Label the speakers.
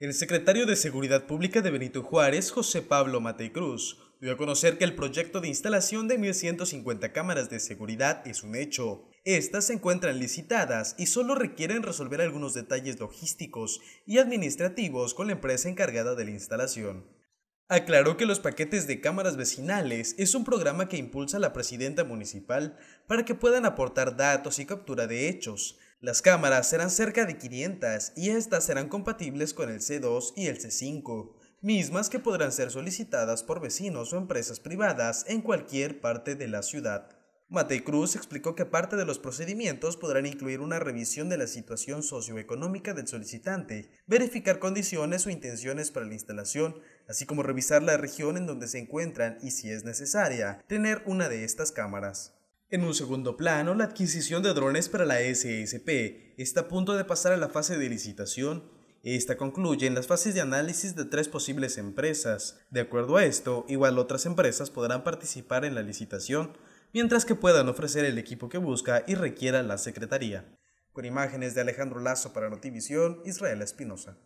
Speaker 1: El secretario de Seguridad Pública de Benito Juárez, José Pablo Matei Cruz, dio a conocer que el proyecto de instalación de 1.150 cámaras de seguridad es un hecho. Estas se encuentran licitadas y solo requieren resolver algunos detalles logísticos y administrativos con la empresa encargada de la instalación. Aclaró que los paquetes de cámaras vecinales es un programa que impulsa la presidenta municipal para que puedan aportar datos y captura de hechos. Las cámaras serán cerca de 500 y estas serán compatibles con el C2 y el C5, mismas que podrán ser solicitadas por vecinos o empresas privadas en cualquier parte de la ciudad. Matei Cruz explicó que parte de los procedimientos podrán incluir una revisión de la situación socioeconómica del solicitante, verificar condiciones o intenciones para la instalación, así como revisar la región en donde se encuentran y, si es necesaria, tener una de estas cámaras. En un segundo plano, la adquisición de drones para la SSP está a punto de pasar a la fase de licitación esta concluye en las fases de análisis de tres posibles empresas. De acuerdo a esto, igual otras empresas podrán participar en la licitación, mientras que puedan ofrecer el equipo que busca y requiera la Secretaría. Con imágenes de Alejandro Lazo para Notivisión, Israel Espinosa.